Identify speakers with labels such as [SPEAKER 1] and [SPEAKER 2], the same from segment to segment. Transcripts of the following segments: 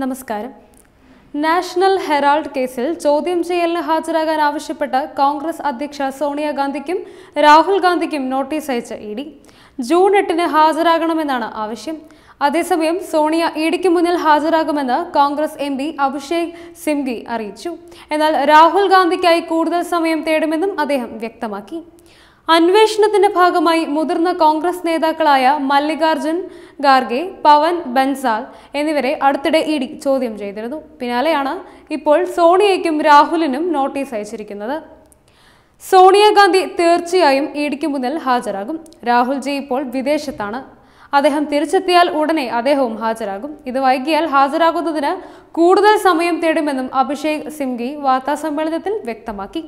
[SPEAKER 1] നമസ്കാരം national Herald കേസിൽ ചോദ്യം ചെയ്യലിന് ഹാജരാകാൻ ആവശ്യപ്പെട്ട് കോൺഗ്രസ് അധ്യക്ഷ സോണിയാഗാന്ധിക്കും രാഹുൽ ഗാന്ധിക്കും നോട്ടീസ് അയച്ച ഇ ഡി ജൂൺ എട്ടിന് ഹാജരാകണമെന്നാണ് ആവശ്യം അതേസമയം സോണിയ ഇഡിക്ക് മുന്നിൽ ഹാജരാകുമെന്ന് കോൺഗ്രസ് എം പി അഭിഷേക് സിംഗ്വി അറിയിച്ചു എന്നാൽ രാഹുൽ ഗാന്ധിക്കായി കൂടുതൽ സമയം തേടുമെന്നും അദ്ദേഹം വ്യക്തമാക്കി അന്വേഷണത്തിന്റെ ഭാഗമായി മുതിർന്ന കോൺഗ്രസ് നേതാക്കളായ മല്ലികാർജുൻ ഖാർഗെ പവൻ ബൻസാൽ എന്നിവരെ അടുത്തിടെ ഇ ചോദ്യം ചെയ്തിരുന്നു പിന്നാലെയാണ് ഇപ്പോൾ സോണിയയ്ക്കും രാഹുലിനും നോട്ടീസ് അയച്ചിരിക്കുന്നത് സോണിയാഗാന്ധി തീർച്ചയായും ഇഡിക്ക് മുന്നിൽ ഹാജരാകും രാഹുൽജി ഇപ്പോൾ വിദേശത്താണ് അദ്ദേഹം തിരിച്ചെത്തിയാൽ ഉടനെ അദ്ദേഹവും ഹാജരാകും ഇത് വൈകിയാൽ ഹാജരാകുന്നതിന് കൂടുതൽ സമയം തേടുമെന്നും അഭിഷേക് സിംഗി വാർത്താസമ്മേളനത്തിൽ വ്യക്തമാക്കി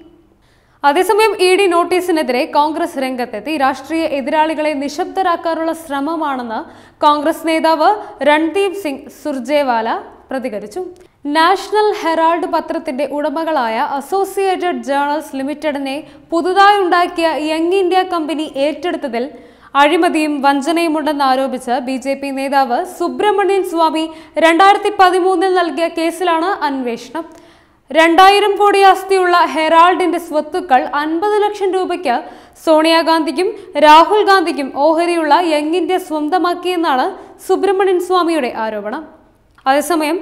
[SPEAKER 1] അതേസമയം ഇ ഡി നോട്ടീസിനെതിരെ കോൺഗ്രസ് രംഗത്തെത്തി രാഷ്ട്രീയ എതിരാളികളെ നിശബ്ദരാക്കാനുള്ള ശ്രമമാണെന്ന് കോൺഗ്രസ് നേതാവ് രൺദീപ് സിംഗ് സുർജേവാല പ്രതികരിച്ചു നാഷണൽ ഹെറാൾഡ് പത്രത്തിന്റെ ഉടമകളായ അസോസിയേറ്റഡ് ജേണൽസ് ലിമിറ്റഡിനെ പുതുതായി ഉണ്ടാക്കിയ യങ് ഇന്ത്യ കമ്പനി ഏറ്റെടുത്തതിൽ അഴിമതിയും വഞ്ചനയുമുണ്ടെന്ന് ആരോപിച്ച് ബി ജെ പി നേതാവ് സുബ്രഹ്മണ്യൻ സ്വാമി രണ്ടായിരത്തി പതിമൂന്നിൽ നൽകിയ കേസിലാണ് അന്വേഷണം രണ്ടായിരം കോടി ആസ്തിയുള്ള ഹെറാൾഡിന്റെ സ്വത്തുക്കൾ അൻപത് ലക്ഷം രൂപയ്ക്ക് സോണിയാഗാന്ധിക്കും രാഹുൽ ഗാന്ധിക്കും ഓഹരിയുള്ള യങ്ങിന്റെ സ്വന്തമാക്കിയെന്നാണ് സുബ്രഹ്മണ്യൻ സ്വാമിയുടെ ആരോപണം അതേസമയം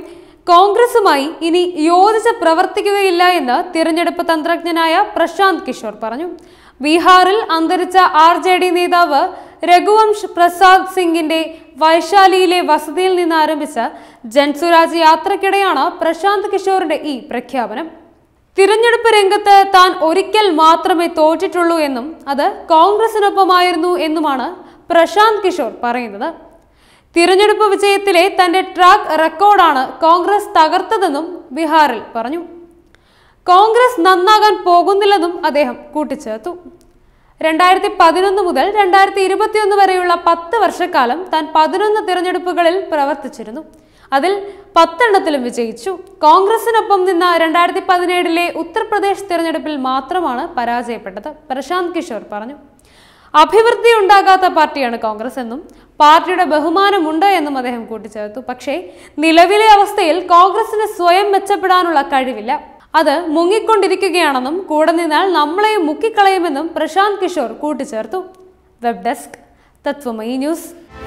[SPEAKER 1] കോൺഗ്രസുമായി ഇനി യോജിച്ച് പ്രവർത്തിക്കുകയില്ല എന്ന് തിരഞ്ഞെടുപ്പ് തന്ത്രജ്ഞനായ പ്രശാന്ത് കിഷോർ പറഞ്ഞു ബീഹാറിൽ അന്തരിച്ച ആർ നേതാവ് രഘുവംശ് പ്രസാദ് സിംഗിന്റെ വൈശാലിയിലെ വസതിയിൽ നിന്ന് ആരംഭിച്ച ജൻസുരാജ് യാത്രക്കിടെയാണ് പ്രശാന്ത് കിഷോറിന്റെ ഈ പ്രഖ്യാപനം തിരഞ്ഞെടുപ്പ് രംഗത്ത് താൻ ഒരിക്കൽ മാത്രമേ തോറ്റിട്ടുള്ളൂ എന്നും അത് കോൺഗ്രസിനൊപ്പമായിരുന്നു എന്നുമാണ് പ്രശാന്ത് കിഷോർ പറയുന്നത് തിരഞ്ഞെടുപ്പ് വിജയത്തിലെ തന്റെ ട്രാക്ക് റെക്കോർഡാണ് കോൺഗ്രസ് തകർത്തതെന്നും ബീഹാറിൽ പറഞ്ഞു കോൺഗ്രസ് നന്നാകാൻ പോകുന്നില്ലെന്നും അദ്ദേഹം കൂട്ടിച്ചേർത്തു രണ്ടായിരത്തി പതിനൊന്ന് മുതൽ രണ്ടായിരത്തി ഇരുപത്തിയൊന്ന് വരെയുള്ള പത്ത് വർഷക്കാലം താൻ പതിനൊന്ന് തിരഞ്ഞെടുപ്പുകളിൽ പ്രവർത്തിച്ചിരുന്നു അതിൽ പത്തെണ്ണത്തിലും വിജയിച്ചു കോൺഗ്രസിനൊപ്പം നിന്ന രണ്ടായിരത്തി പതിനേഴിലെ ഉത്തർപ്രദേശ് തിരഞ്ഞെടുപ്പിൽ മാത്രമാണ് പരാജയപ്പെട്ടത് പ്രശാന്ത് കിഷോർ പറഞ്ഞു അഭിവൃദ്ധി ഉണ്ടാകാത്ത പാർട്ടിയാണ് കോൺഗ്രസ് എന്നും പാർട്ടിയുടെ ബഹുമാനമുണ്ട് എന്നും അദ്ദേഹം കൂട്ടിച്ചേർത്തു പക്ഷേ നിലവിലെ അവസ്ഥയിൽ കോൺഗ്രസിന് സ്വയം മെച്ചപ്പെടാനുള്ള കഴിവില്ല അത് മുങ്ങിക്കൊണ്ടിരിക്കുകയാണെന്നും കൂടെ നിന്നാൽ നമ്മളെയും മുക്കിക്കളയുമെന്നും പ്രശാന്ത് കിഷോർ കൂട്ടിച്ചേർത്തു വെബ് ഡെസ്ക് തത്വമയി ന്യൂസ്